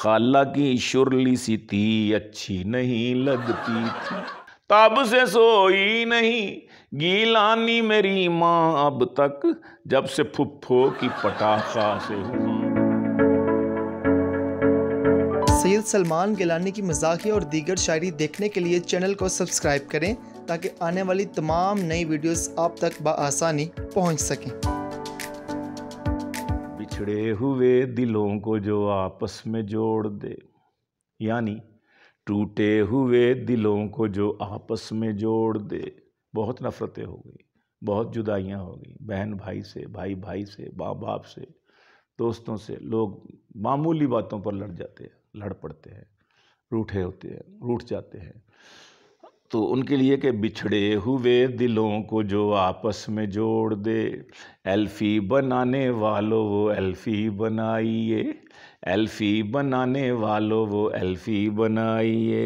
खाला की शुरली सी थी अच्छी नहीं लगती थी तब से सोई नहीं गीलानी मेरी माँ अब तक जब से फुफ्फो की पटाखा से सैयद सलमान गिलानी की मजाकिया और दीगर शायरी देखने के लिए चैनल को सब्सक्राइब करें ताकि आने वाली तमाम नई वीडियोस आप तक बसानी पहुंच सकें बिछड़े हुए दिलों को जो आपस में जोड़ दे यानी टूटे हुए दिलों को जो आपस में जोड़ दे बहुत नफ़रतें हो गई बहुत जुदाइयाँ हो गई बहन भाई से भाई भाई से माँ बाप से दोस्तों से लोग मामूली बातों पर लड़ जाते हैं लड़ पड़ते हैं रूठे होते हैं रूठ जाते हैं तो उनके लिए के बिछड़े हुए दिलों को जो आपस में जोड़ दे एल्फ़ी बनाने वालों वो एल्फ़ी बनाइए एल्फ़ी बनाने वालों वो एल्फ़ी बनाइए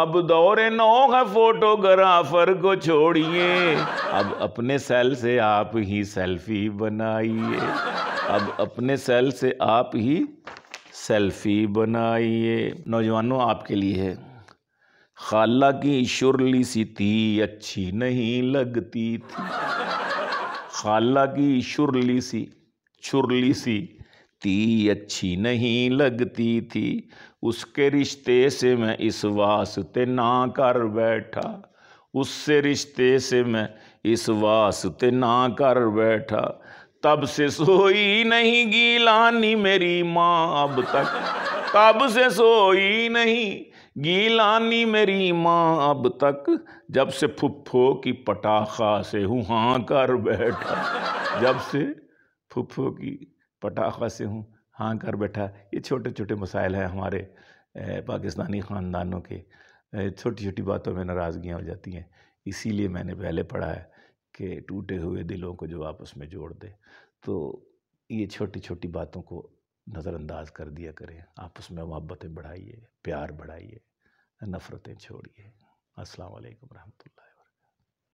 अब दौरे नौ है फोटोग्राफर को छोड़िए अब अपने सेल से आप ही सेल्फी बनाइए अब अपने सेल से आप ही सेल्फी बनाइए नौजवानों आपके लिए है खाला की शुरली सी थी अच्छी नहीं लगती थी खाला की शुरली सी छुरली सी थी अच्छी नहीं लगती थी उसके रिश्ते से मैं इस वास्ते ना कर बैठा उससे रिश्ते से मैं इस वास्ते ना कर बैठा तब से सोई नहीं गीलानी मेरी माँ अब तक कब से सोई नहीं गीलानी मेरी माँ अब तक जब से फुफ्फो की पटाखा से हूँ हाँ कर बैठा जब से फुफ्फो की पटाखा से हूँ हाँ कर बैठा ये छोटे छोटे मसाइल हैं हमारे पाकिस्तानी ख़ानदानों के छोटी छोटी बातों में नाराज़गियाँ हो जाती हैं इसीलिए मैंने पहले पढ़ा है कि टूटे हुए दिलों को जो आपस में जोड़ दे तो ये छोटी छोटी बातों को नज़रअंदाज कर दिया करें आपस में मोहब्बतें बढ़ाइए प्यार बढ़ाइए नफ़रतें छोड़िए अस्सलाम वालेकुम रहमतुल्लाह